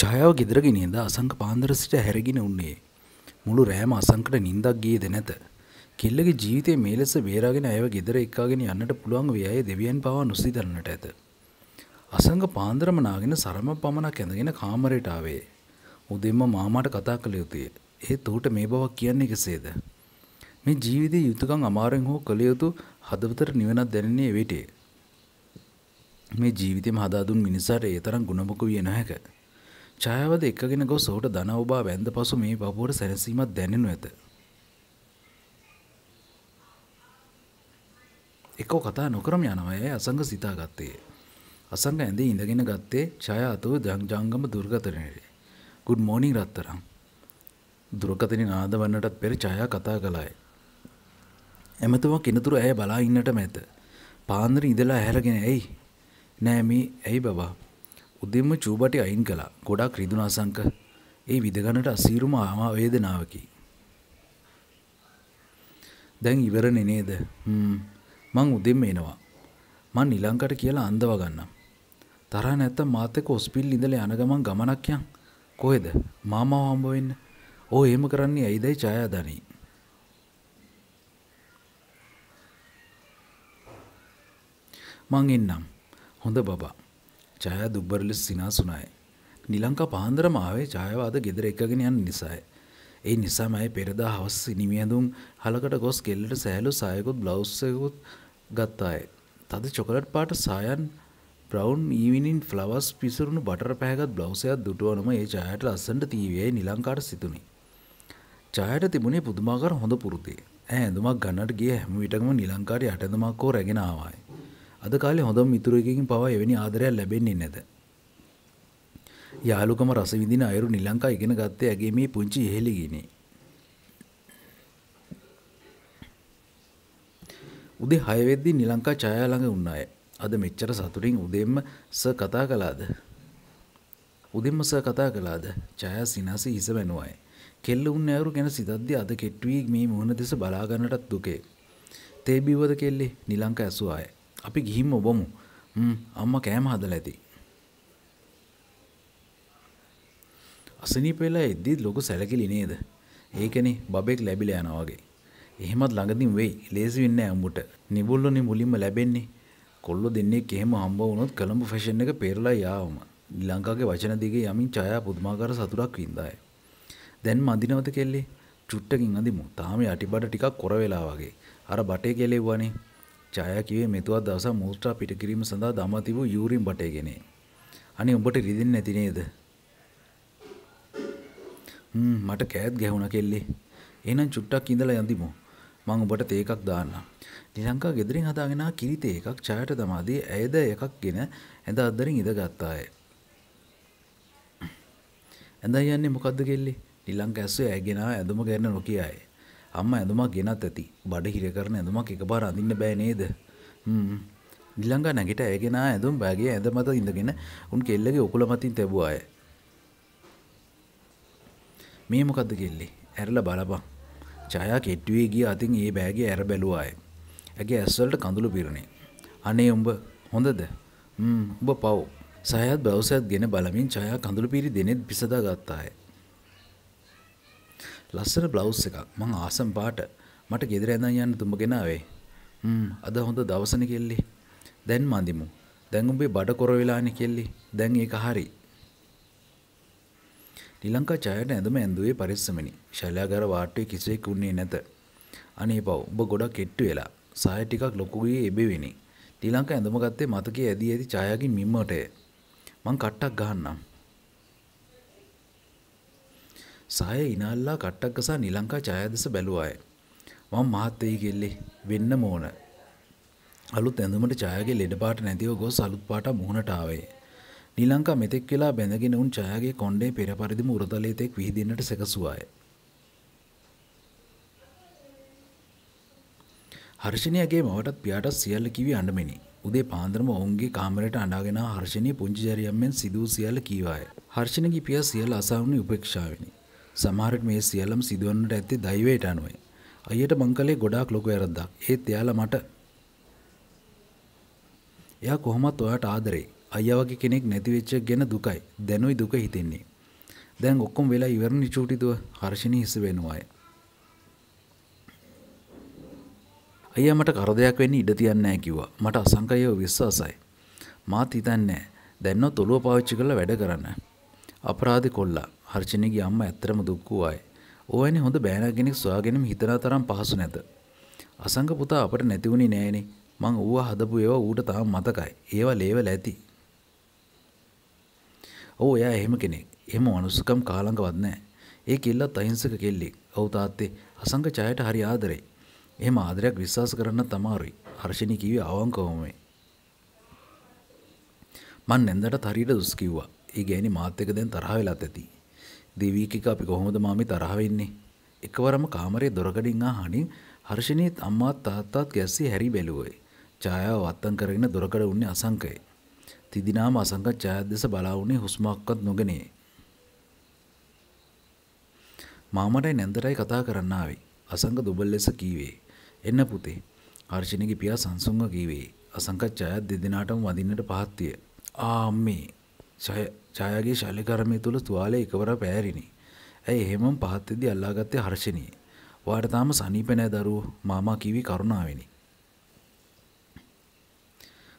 ජයව ගෙදරගෙනද අසංක පාන්දර සිට හැරගෙන උන්නේ. මුළු රෑම අසංකට නින්දක් ගියේද නැත. කෙල්ලගේ ජීවිතයේ මේ ලෙස බේරාගෙන අයව ගෙදර එක්කාගෙන යන්නට පුළුවන් වේයයි දෙවියන් පවා නොසිතන්නට ඇත. අසංක පාන්දරම නාගෙන සරම පමණක් ඇඳගෙන කාමරයට ආවේ. උදෙන්ම මාමාට කතා කළ යුතුය. ඒත් ඌට මේ බවක් කියන්නේ කෙසේද? මේ ජීවිතයේ යුතුයකම් අමාරුවෙන් හෝ කළ යුතු හදවතට නිවනක් දැනෙන්නේ එවිටේ. මේ ජීවිතෙම හදා දුන් මිනිසාට ඒ තරම් ගුණමුඛ විය නොහැක. ඡායාවද එක්කගෙන ගොස් ඔහුට දන ඔබා වැන්ද පසු මේ පපුවට සැනසීමක් දැනෙනු ඇත. එකෝ කතා නොකරම යනවා ඇය අසංග සිතාගත්තේ. අසංග ඇඳේ ඉඳගෙන ගත්තේ ඡායා අතව ජංගම දුර්ගතනයේ. good morning රත්තරන්. දුර්ගතනින් ආද වන්නටත් පෙර ඡායා කතා කළාය. එමෙතුම කිනතුරු ඇය බලා ඉන්නට මැත. පාන්දර ඉඳලා ඇහැරගෙන ඇයි? නෑ මේ ඇයි බබා උදෙන්ම චූබටි අයින් කළා ගොඩක් රිදුනා සංක ඒ විදගණට අසීරුම ආමා වේදනාවකි. දැන් ඉවරනේ නේද? හ්ම් මං උදෙන්ම එනවා. මං නිලංකට කියලා අඳව ගන්නම්. තරහ නැත්තම් මාත් එක්ක හොස්පිටල් ඉඳලා යන ගමන් ගමනක් යන්. කොහෙද? මාමාව හම්බ වෙන්න. ඕ එහෙම කරන්නේ ඇයිදයි ඡායාදනී. මං එන්නම්. හොඳ බබා. ජයා දුබ්බරලෙස සිනාසුනායි. නිලංකා පාන්දරම ආවේ ජයව අද ගෙදර එකගෙන යන නිසායි. ඒ නිසා මම පෙරදා හවස නිමියඳුම් හලකට ගොස් කෙල්ලට සෑහළු සායකුත් බ්ලවුස් එකකුත් ගත්තාය. තද චොකලට් පාට සායන් බ්‍රවුන් ඊවිනින් ෆ්ලවර්ස් පිසුරුණු බටර් පැහැගත් බ්ලවුස් එකක් දුටුවනම ඒ ජයාට ලස්සනට තීවියයි නිලංකාට සිතුනි. ජයාට තිබුණේ පුදුමාකාර හොඳ පුරුතේ. ඇඳුමක් ගන්නට ගිය හැම විටකම නිලංකාරී අටඳුමක් හෝ රැගෙන ආවායි. අද කාලේ හොඳම මිතුරෙකුගෙන් පවා එවැනි ආදරයක් ලැබෙන්නේ නැත. යාළුකම රස විඳින අයරු නිලංකා ඉගෙන ගත්තේ ඇගේ මේ පුංචි ඉහෙලිගිනේ. උදේ 6 වෙද්දී නිලංකා ඡායා ළඟ වුණ අය. අද මෙච්චර සතුටින් උදෙම්ම සර් කතා කළාද? උදෙම්ම සර් කතා කළාද? ඡායා සිනාසී හිස වැනුවාය. කෙල්ල උන්න ඇවුරු ගැන සිතද්දී අද කෙට්ටුවී මේ මුහුණ දෙස බලා ගන්නටත් දුකේ. තේ බිවද කෙල්ලේ නිලංකා ඇසුවාය. අපි ගිහිම්ම ඔබමු අම්ම කෑම හදල ඇති. අසනීපෙලා එද්දිත් ලොකු සැලකිලි නේද. ඒකනෙ බබෙක් ලැබිල යනවාගේ. එහෙමත් ළඟදින් වෙයි ලේසි වෙන්න ඇම්බුට නිබුල්ලොනි මුලින්ම ලැබෙන්නේ කොල්ලො දෙන්නේ කෙහෙම හම්බ වුණොත් කළඹ ෆැෂන් එක පෙරලා යාවම. ලංකාගේ වචන දිගේ යමින් ඡායා පුදුමාකාර සතුටක් වින්දාය. දැන් මඳිනවද කෙල්ලේ චුට්ටකින් අඳිමු. තාම යටිබඩ ටිකක් කොර වෙලා වගේ. අර බටේ කෙලෙව්වනේ. ජයා කිව්වේ මෙතුවා දවස මුල්ට්‍රා පිටකිරීම සඳහා දමා තිබූ යූරින් බටය ගෙනේ. අනේ උඹට රිදෙන්නේ නැති නේද? හ්ම් මට කෑත් ගැහුණා කෙල්ලේ. එහෙනම් චුට්ටක් ඉඳලා යන්දිමු. මං උඹට තේ එකක් දාන්නම්. නිලංකා ගෙදරින් හදාගෙන ආ කිරි තේ එකක් ඡායට දමා දී ඇයද එකක්ගෙන ඇඳ අද්දරින් ඉඳගත්තාය. ඇඳ යන්නේ මොකද්ද කෙල්ලේ? නිලංකා ඇස්සේ ඇගෙන ඇඳුම ගැන නොකියයි. අම්ම ඇඳුමක් ගෙනත් ඇති බඩහිර කරන ඇඳුමක් එක බාර අඳන්න බෑ නේද ඉල්ළඟ නැගට ඇගෙන ඇඳුම් බෑගේ ඇඳ මත ඉඳගෙන උන් කෙල්ලගේ ඔකුල මතින් තැබවාය මේ මොකක්ද කෙල්ලේ ඇරල බලබං ජයා කෙට්ටුවේ ගිය අතින් ඒ බෑගේ ඇර බැලුවාය ඇගේ ඇස්වලට කඳුළු පිරණේ අනේ උඹ හොඳද උඹ පව් සයත් බවසත් ගෙන බලමින් ජයා කඳුළු පිරි දෙනෙත් පිසදා ගත්තාය ලස්සන බ්ලවුස් එකක් මං ආසම් පාට මට ගෙදර ඇඳන් යන්න තුඹ ගෙනාවේ. හ්ම් අද හොඳ දවසනේ කෙල්ලි. දැන් මඳිමු. දැන් උඹේ බඩ කොර වෙලානේ කෙල්ලි. දැන් ඒක හරි. ශ්‍රී ලංකා ජයට ඇඳම ඇඳුවේ පරිස්සමෙනි. ශල්‍යාගාර වාට්ටුවේ කිසිවෙක් උන්නේ නැත. අනේ පව් ඔබ ගොඩක් කෙට්ටු වෙලා. සාය ටිකක් ලොකුගේ එබෙවෙනි. ශ්‍රී ලංකා ඇඳම ගත්තේ මතකයේ ඇදී ඇදී ඡායාගේ මිම්මටය. මං කට්ටක් ගහන්නම්. සහය ඉනල්ලා කට්ටක් ගසා නිලංකා ඡායාදස බැලුවාය. මම මහත් වෙයි කෙල්ලේ වෙන්න ඕන. අලුත් ඇඳුමට ඡායාගේ ලෙඩ පාට නැතිව ගොස් අලුත් පාට මුහුණට ආවේ. නිලංකා මෙතෙක් වෙලා බැඳගෙන උන් ඡායාගේ කොණ්ඩේ පෙර පරිදිම උරතලයේ තෙක් විහිදින්නට සැකසුවාය. හර්ෂණියගේ මවටත් පියාටත් සියල්ල කිවි අඬමිනි. උදේ පාන්දරම ඔවුන්ගේ කාමරයට අඬාගෙන හර්ෂණිය පුංචි ජරියම්ෙන් සිදු සියල්ල කීවාය. හර්ෂණියගේ පියා සියල්ල අසහවුනේ උපේක්ෂාවෙනි. සමහරට මේ සියලම් සිදුවන්නට ඇත්තේ දෛවයට අනුවය. අයියට මං කලේ ගොඩාක් ලොකු වැරද්දක්. ඒත් එයාලා මට එයා කොහොමත් ඔයාට ආදරේ. අයියා වගේ කෙනෙක් නැති වෙච්ච ගැන දුකයි. දැනුයි දුක හිතෙන්නේ. දැන් ඔක්කොම වෙලා ඉවරනි චූටිදුව හර්ෂණී හිස වෙනවාය. අයියා මට කරදයක් වෙන්න ඉඩ තියන්නේ නැහැ කිව්වා. මට අසංකයව විශ්වාසයි. මාත් හිතන්නේ දැන්නොත් ඔළුව පාවිච්චි කරලා වැඩ කරන්න. අපරාධ කොල්ලා. හර්ෂණයගේ අම්ම ඇත්තරම දුක්කුවායි. ඕයනි හොඳ බෑනගෙනෙක් සොයාගෙනම හිතනා තරම් පහසු නැත. අසංග පුතා අපට නැතිවුණි නෑනේ මං ඌව හදපු ඒවා ඌට තාම මතකයි. ඒවා ලේවල ඇති. ඔව් එයා එහෙම කෙනෙක්. එහෙම මනුස්සකම් කාලඟවත් නෑ. ඒ කෙල්ලත් අහිංසක කෙල්ලෙක්. ඔව් තාත්තේ අසංග ඡායට හරි ආදරේ. එහෙම ආදරයක් විශ්වාස කරන්න තමාරුයි. හර්ෂණී කිව්වේ අවංකවම මේ. මං නැන්දටත් හරියට දුස් කිව්වා. ඒ ගෑණි මාත් එක්ක දැන් තරහ වෙලත් ඇති. දෙවීකක අපි කොහොමද මාමි තරහවෙන්නේ. එකවරම කාමරේ දොරගඩින් ආ හනින් හර්ෂණීත් අම්මාත් තාත්තාත් ගැස්සේ හැරි බැලුවයි. ඡායාව වත්තන් කරගෙන දොරකඩ උන්නේ අසංකයි. තිදිනාම අසංක ඡායාව දෙස බලා උනේ හුස්මක්වත් නොගනේ. මාමටයි නැන්දටයි කතා කරන්න ආවේ. අසංක දුබල් ලෙස කීවේ. එන්න පුතේ. හර්ෂණිගේ පියා සංසුන්ව කීවේ. අසංක ඡායාව දෙදෙනාටම වඳින්නට පහත්ය. ආ අම්මේ ඡායාගේ ශල්‍යකර්මය තුළ තුවාලය එකවර පෑරිණි. ඇයි එහෙමම පහත් වෙද්දී අල්ලාගත්තේ හර්ෂණී. වාට තාම සනීප නෑ දරුවෝ මාමා කිවි කරුණාවෙනි.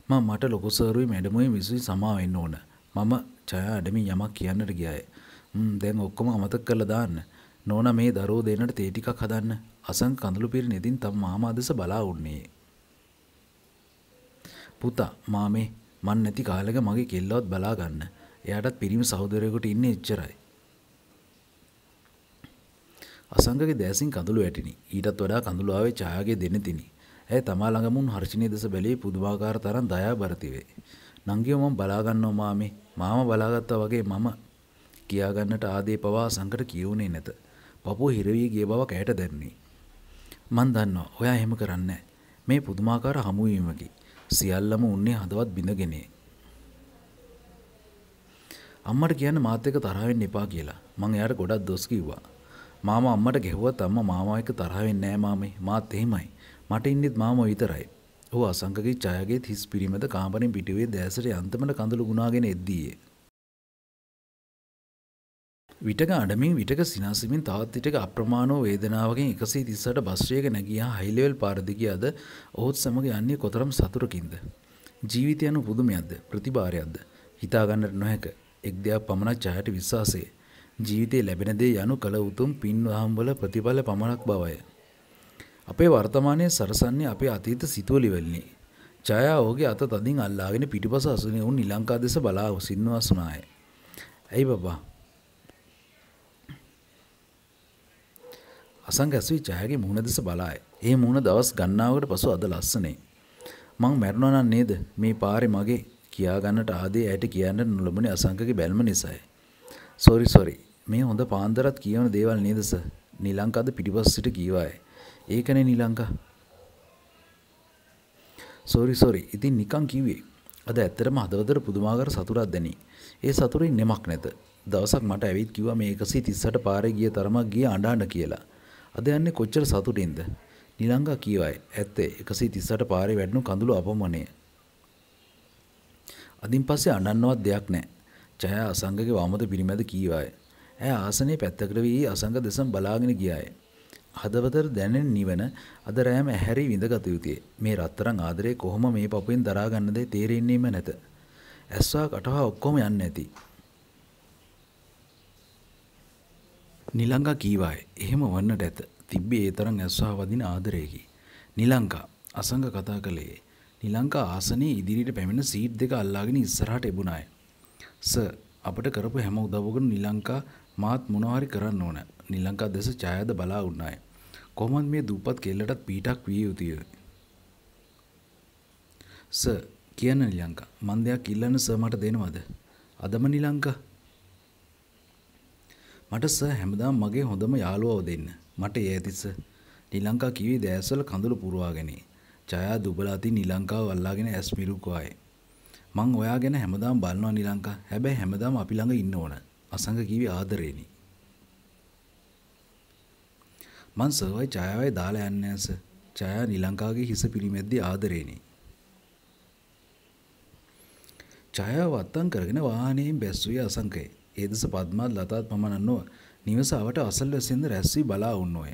මම මට ලොකු සරුයි මැඩමුයි මිසුයි සමා වෙන්න ඕන. මම ඡායා ඇඩමින් යමක් කියන්නට ගියාය. ම් දැන් ඔක්කොම අමතක කරලා දාන්න. නෝනා මේ දරුවෝ දෙන්නට තේ ටිකක් හදන්න. අසං කඳුළු පිර නෙදින් තම මාමා දෙස බලා උන්නේ. පුතා මාමේ මන් නැති කාලෙක මගේ කෙල්ලවත් බලා ගන්න. එයාටත් පිරිමි සහෝදරයෙකුට ඉන්නේ එච්චරයි. අසංගගේ දැසින් කඳුළු වැටිනි. ඊටත් වඩා කඳුළු ආවේ ඡායාගේ දෙනෙතිනි. ඇය තමා ළඟමුන් හර්ෂිනී දෙස බැලී පුදුමාකාර තරම් දයාබරති වේ. නංගියෝ මම බලා ගන්නව මාමේ. මාම බලාගත්තා වගේ මම කියා ගන්නට ආදී පවා සංකට කියුනේ නැත. පපුව හිරවී ගිය බව කෑට දැනුනි. මන් දන්නවා ඔයා එහෙම කරන්නේ මේ පුදුමාකාර හමුවීමකි. සියල්ලම උන්නේ හදවත් බිඳගෙනේ. අම්මට කියන්න මාත් එක්ක තරහ වෙන්න එපා කියලා. මං එයාට ගොඩක් දොස් කිව්වා. මාමා අම්මට ගෙහුවත් අම්මා මාමා එක්ක තරහ වෙන්නේ නැහැ මාමේ. මාත් එහෙමයි. මට ඉන්නෙත් මාමා විතරයි. ඔහු අසංකගේ ඡායගේ හිස් පිරිමැද කාමරෙන් පිටුවේ දැසට යන්තමට කඳුළු ගුණාගෙන එද්දීයේ. විටක අඩමින් විටක සිනාසමින් තාත්තිටක අප්‍රමාණෝ වේදනාවකින් එකසේ තිස්සට බස්්‍රයක නැගියා හයිලෙවල් පාරදිග අද ඔහුත් සමඟ යන්නේ කොතරම් සතුරකින්ද. ජීවිතයනු පුදුමයක්ද ප්‍රතිභාරයක්ද. හිතාගන්නට නොහැක එක් දෙයක් පමණක් ජයට විශ්වාසේ. ජීවිතය ලැබෙනදේ යනු කළ උතුම් පින්වහම්බල ප්‍රතිඵල පමණක් බවය. අපේ වර්තමානය සරසන්නේ අපේ අතීත සිතුවලිවෙල්න්නේ. ජයා ඕගේ අත තදින් අල්ලාගෙන පිටිපස අසනය උන් නිලංකා දෙස බලා උසින්වසනාය. ඇයි බබා හසං ඇසුයි ජයගේ මුහුණ දෙස බලාය. ඒ මුහුණ දවස් ගණනාවකට පසු අද ලස්සනේ. මං මැරුණා නම් නේද මේ පාරේ මගේ කියා ගන්නට ආදී ඇයට කියන්න නොලබුණේ අසංකගේ බැල්ම නිසායි. Sorry sorry. මේ හොඳ පාන්දරත් කියවන දේවල් නේද සර්? නිලංකද පිටිපස්සට කීවාය. ඒකනේ නිලංකා. Sorry sorry. ඉතින් නිකන් කිව්වේ. අද ඇත්තටම හදවතට පුදුමාකාර සතුටක් දැනේ. ඒ සතුටින් නෙමක් නැත. දවසක් මට ඇවිත් කිව්වා මේ 138 පාරේ ගිය තරමක් ගිය අඬ අඬ කියලා. අද යන්නේ කොච්චර සතුටින්ද? නිලංගා කීවයි. ඇත්තේ 138 පාරේ වැඩුණු කඳුළු අපමණය. අදින් පස්සේ අඬන්නවත් දෙයක් නැහැ. ජය අසංගගේ වමද පිළිමැද කීවයි. ඇය ආසනයේ පැත්තකට වී අසංග දෙසම බලාගෙන ගියාය. හදවතට දැනෙන නිවන අද රෑම ඇහැරි විඳගත යුතුය. මේ රත්තරන් ආදරේ කොහොම මේ පපුවෙන් දරා ගන්නද තේරෙන්නේම නැත. ඇස්වා කටහා ඔක්කොම යන්නේ නැති. නිලංගා කීවාය එහෙම වන්නට ඇත තිබ්බේ ඒ තරම් ඇස්වා වදින ආදරයකි. නිලංකා අසංග කතා කළේ. නිලංකා ආසනයේ ඉදිරියට පැමිණ සීට් දෙක අල්ලාගෙන ඉස්සරහට එබුණාය. ස අපට කරපු හැම උදව්වකටම නිලංකා මාත් මොනවාරි කරන්න ඕන. නිලංකා දෙස ඡායද බලා උන්නාය. කොහොමද මේ දූපත් කෙල්ලටත් පීටක් විය යුතුය. ස කියන නිලංකා මන් දෙයක් ඉල්ලන්න ස මට දෙනවද? අදම නිලංකා මට සර් හැමදාම මගේ හොඳම යාළුවව දෙන්න. මට ඒ ඇති සර්. ශ්‍රී ලංකා කිවි දෑස්වල කඳුළු පුරවාගෙන. ජයා දුබලාති ශ්‍රී ලංකාව අල්ලාගෙන ඇස් මිරුකුවායි. මං ඔයා ගැන හැමදාම බලනවා ශ්‍රී ලංකා. හැබැයි හැමදාම අපි ළඟ ඉන්න ඕන. අසංග කිවි ආදරේනි. මං සර්වයි ජයාවයි දාලා යන්නේ නැහැ ජයා ශ්‍රී ලංකාවේ හිස පිළිමැද්දේ ආදරේනි. ජයාව අත්තම් කරගෙන වාහනයෙන් බැස්සුවේ අසංකේ. ඒ දෙස පද්මත් ලතාත් පමණක් නොව නිවසාවට අසල්වැසින්ද රැස්වී බලා උන්නෝය.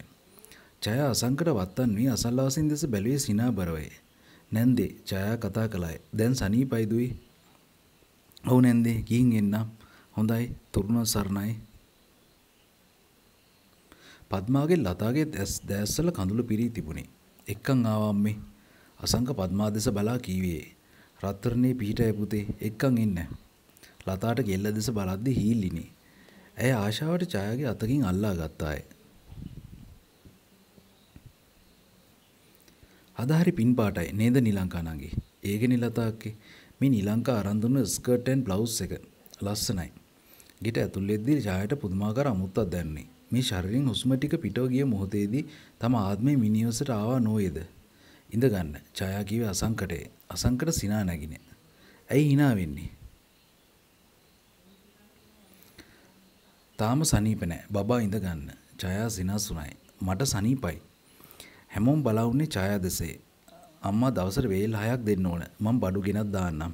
ජය අසංකට වත්තන් වී අසල්වාසින් දෙස බැලුවේ සිනාබරවේ. නැන්දේ ජයා කතා කළයි. දැන් සනීපයිදුයි. ඔව් නැන්දේ ගිහින් එන්නම්. හොඳයි. තුරුණ සරණයි. පද්මාගේ ලතාගේ දැස් දැස්වල කඳුළු පිරී තිබුණි. එක්කන් ආවම්මේ. අසංක පද්මා දෙස බලා කීවේ. රත්තරනේ පිහිටය පුතේ එක්කන් ඉන්න. ලතාට ගෙල්ල දෙස බලද්දි හීල්ලිනේ. ඇය ආශාවට ඡායාගේ අතකින් අල්ලා ගත්තාය. අදාහරි පින් පාටයි නේද නිලංකානගේ. ඒකනේ ලතාක්කේ. මේ නිලංකා අරන් දුන්න ස්කර්ට් ඇන්ඩ් බ්ලවුස් එක ලස්සනයි. ගෙට ඇතුල් වෙද්දී ඡායාට පුදුමාකාර අමුත්තක් දැනුනේ. මේ ශරීරයෙන් හුස්ම ටික පිටව ගිය මොහොතේදී තම ආත්මය මිනිවසට ආවා නෝයේද. ඉඳ ගන්න. ඡායා කිව්වේ අසංකටේ. අසංකට සිනා නැගිනේ. ඇයි hina වෙන්නේ? තාම සනීප නෑ බබා ඉඳ ගන්න. ඡායා සිනස් උනායි. මට සනීපයි. හැමෝම බලවුනේ ඡායා දෙසේ. අම්මා දවසට වේල් හයක් දෙන්න ඕන. මම බඩු ගෙනත් දාන්නම්.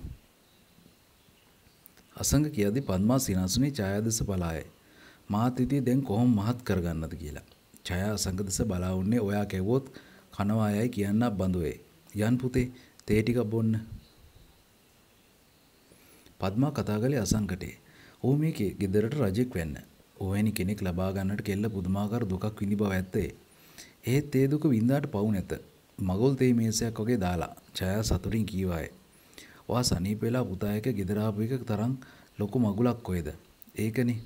අසංග කියද්දි පద్මා සිනස්ුනේ ඡායා දෙස බලායි. මාත් ඉතින් දැන් කොහොම මහත් කරගන්නද කියලා. ඡායා අසංග දෙස බලාවුනේ ඔයා කැවුවොත් කනවායයි කියන්නත් බඳුවේ. යන් පුතේ තේ ටිකක් බොන්න. පద్මා කතා කළේ අසංගටේ. "ඔහු මේකේ ගෙදරට රජෙක් වෙන්න. ඕවැනි කෙනෙක් ලබා ගන්නට කෙල්ල පුදුමාකාර දුකක් විඳි බව ඇත්තේ. එහෙත් ඒ දුක විඳාට පවු නැත. මගොල් තේ මේසයක් වගේ දාලා ඡයා සතුටින් කීවාය. "වා සනීප වෙලා පුතා එක ගෙදර ආපු එක තරම් ලොකු මගුලක් කොහෙද?" "ඒකනේ."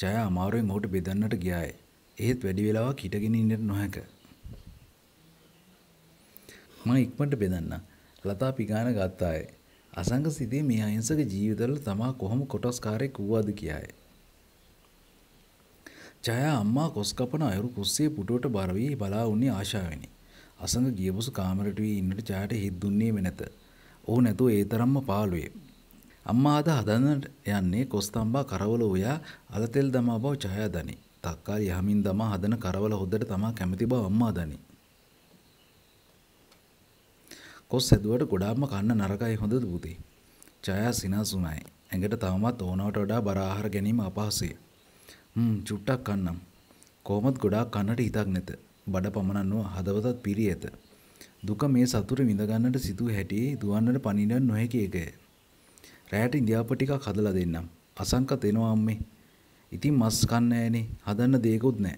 ඡයා අමාරුවෙන් ඔහුට බෙදන්නට ගියාය. එහෙත් වැඩි වෙලාවක් හිටගෙන ඉන්නට නොහැක. මම ඉක්මනට බෙදන්න. ලතා පිගාන ගත්තාය. අසංග සිතේ මේ අහිංසක ජීවිතවල තමා කොහොම කොටස්කාරයෙක් වූවද කියාය. ජයා අම්මා කොස් කපන අයුරු කුස්සේ පුටුවට බර වී බලා උන්නේ ආශාවෙනි. අසඟ ගියපසු කාමරට වී ඉන්නට ජයාට හිත් දුන්නේ වෙනත. ඔහු නැතුව ඒ තරම්ම පාළුවේ. අම්මා අද හදන්න යන්නේ කොස්තම්බා කරවල ඔයා අලතෙල් දමා බව ජයා දනි. තක්කාල් යහමින් දමා හදන කරවල හොද්දට තමා කැමති බව අම්මා දනි. කොස් හැදුවට ගොඩාක්ම කන්න නරකයි හොඳ දූතේ. ජයා සිනාසුනායි. ඇඟට තවමත් ඕනවට වඩා බර ආහාර ගැනීම අපහසුයි. හ්ම් චුට්ටක් කන්නම්. කොහොමත් ගොඩාක් කන්නට හිතක් නැත. බඩ පමණක් නොව හදවතත් පිරී ඇත. දුක මේ සතුට විඳ ගන්නට සිතූ හැටි දුවන්නට පණින්න නොහැකි එකය. රැයට ඉන්දියාප ටිකක් හදලා දෙන්නම්. අසංකත එනවා අම්මේ. ඉතින් මස් කන්නේ නෑනේ. හදන්න දෙයක්වත් නෑ.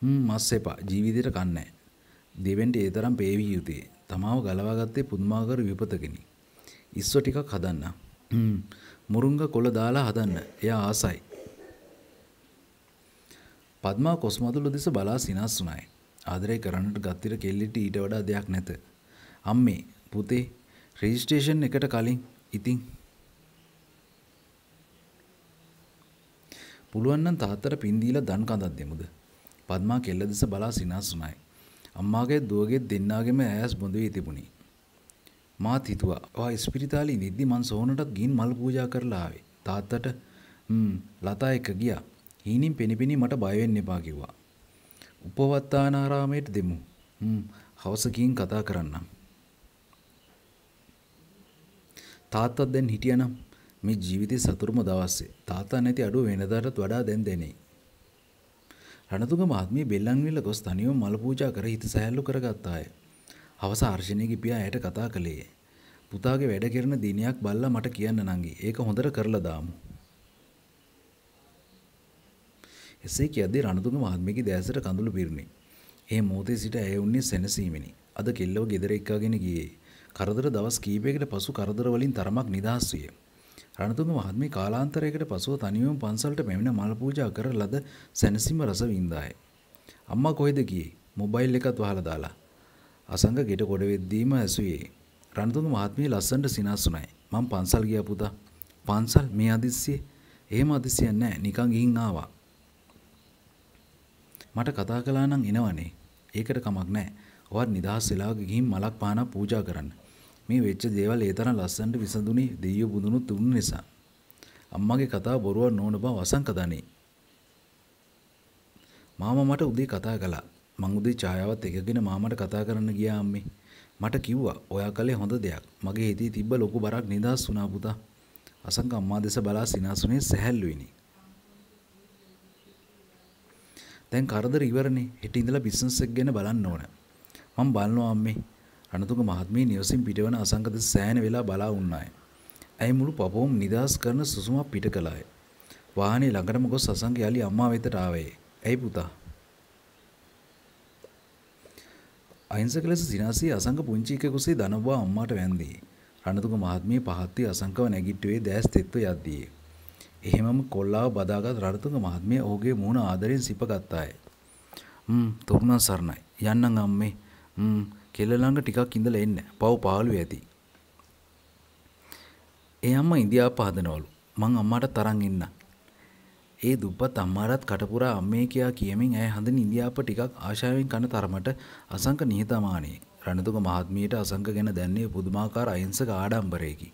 හ්ම් මස් එපා. ජීවිතේට කන්නේ නෑ. දෙවෙන්ට ඒ තරම් පේවි යුතේ. තමාව ගලවා ගත්තේ පුදුමාකාර විපතකිනි. ඉස්සෝ ටිකක් හදන්න. හ්ම් මුරුංග කොළ දාලා හදන්න. එයා ආසයි. පද්මා කොස්මතුළු දෙස බලා සිනස් වුණායි. ආදරය කරන්නට ගත්තිර කෙල්ලිට ඊට වඩා දෙයක් නැත. අම්මේ පුතේ රෙජිස්ට්‍රේෂන් එකට කලින් ඉතින් පුළුවන් නම් තාත්තට පින් දීලා දන් කඳක් දෙමුද? පద్මා කෙල්ල දෙස බලා සිනස් වුණායි. අම්මාගේ දුවගේ දෙන්නාගේම ඈස් බොඳ වී තිබුණි. මාත් හිතුවා ඔයා ඉස්පිරිතාලේ ඉඳිද්දි මං සෝනටත් ගින් මල් පූජා කරලා ආවේ. තාත්තට හ්ම් ලතා එක ගියා. හීනින් පෙනිපෙනි මට බය වෙන්න එපා කිව්වා. උපවත්තානාරාමයට දෙමු. හ්ම් හවසකින් කතා කරන්නම්. තාත්තත් දැන් හිටියනම් මේ ජීවිතේ සතුරුම දවස්සේ තාත්තා නැති අඩුව වෙනදාටත් වඩා දැන් දැනේ. රණතුග මහත්මිය බෙල්ලන්විල ගොස් තනියම මල් පූජා කර හිත සැහැල්ලු කරගත්තාය. හවස ආර්ශනයක පියා ඇයට කතා කළේ. පුතාගේ වැඩ කරන දිනයක් බල්ලා මට කියන්න නංගි. ඒක හොඳට කරලා දාමු. එසේ කියද්දී රණතුංග මහත්මියගේ දැසට කඳුළු පිරුණි. ඒ මොහොතේ සිට ඇය උන්නේ සැනසීමෙනි. අද කෙල්ලව ගෙදර එක්කාගෙන ගියේ. කරදර දවස් කීපයකට පසු කරදර වලින් තරමක් නිදහස් විය. රණතුංග මහත්මිය කාලාන්තරයකට පසුව තනියම පන්සලට මෙවන මල් පූජා කර ලද සැනසීම රස වින්දාය. අම්මා කොහෙද ගියේ? මොබයිල් එකත් වහලා දාලා. අසංග ගෙට ගොඩ වෙද්දීම ඇසුවේ. රණතුංග මහත්මිය ලස්සනට සිනස් වුණයි. මං පන්සල් ගියා පුතා. පන්සල් මේ අදිස්සියේ. එහෙම අදිස්සියක් නෑ. නිකන් ගිහින් ආවා. මට කතා කළා නම් එනවනේ. ඒකට කමක් නෑ. ඔවත් නිදහස් වෙලා ගිහින් මලක් පානක් පූජා කරන්න. මේ වෙච්ච දේවල් ඒ තරම් ලස්සනට විසඳුනේ දෙයියෝ බුදුනුත් දුන්න නිසා. අම්මගේ කතාව බොරුවක් නොවන බව අසංක දනී. මාමා මට උදේ කතා කළා. මං උදේ ඡායාවත් එකගෙන මාමට කතා කරන්න ගියා අම්මේ. මට කිව්වා ඔයා කලේ හොඳ දෙයක්. මගේ හිතේ තිබ්බ ලොකු බරක් නිදහස් වුණා පුතා. අසංක අම්මා දෙස බලා සිනාසුනේ සැහැල්ලුවෙනි. දැන් කරදර ඉවරනේ. හෙට ඉඳලා බිස්නස් එක ගැන බලන්න ඕන. මං බලනවා අම්මේ. රණතුංග මහත්මිය නිවසින් පිටවන අසංක දෙස සෑහෙන වෙලා බලා වුණාය. ඇයි මුළු පපෝම් නිදහස් කරන සුසුමක් පිට කළාය. වාහනේ ළඟටම ගොස් අසංක යලි අම්මා වෙතට ආවේ. ඇයි පුතා? අහිංසක ලෙස සිනාසී අසංක පුංචි එකෙකුසේ දනවවා අම්මාට වැන්දේ. රණතුංග මහත්මිය පහත්ති අසංකව නැගිට්ටුවේ දැස් තෙත්ව යද්දී. එහෙමම කොල්ලාව බදාගත් රණතුංග මහත්මිය ඔහුගේ මූණ ආදරෙන් සිපගත්තාය. "ම් තොරුණා සරණයි. යන්නම් අම්මේ. ම් කෙල්ල ළඟ ටිකක් ඉඳලා එන්න. පව පාළුවේ ඇති." ඒ අම්මා ඉන්දියාව පහදනවලු. "මං අම්මාට තරම් ඉන්නම්." ඒ දුප්පත් අම්මාරත් කටපුරා අම්මේ කියා කියමින් ඇය හඳින් ඉන්දියාප ටිකක් ආශාවෙන් කන තරමට අසංක නිහතමානී. රණතුග මහත්මියට අසංක ගැන දැන්නේ පුදුමාකාර අහිංසක ආඩම්බරයකි.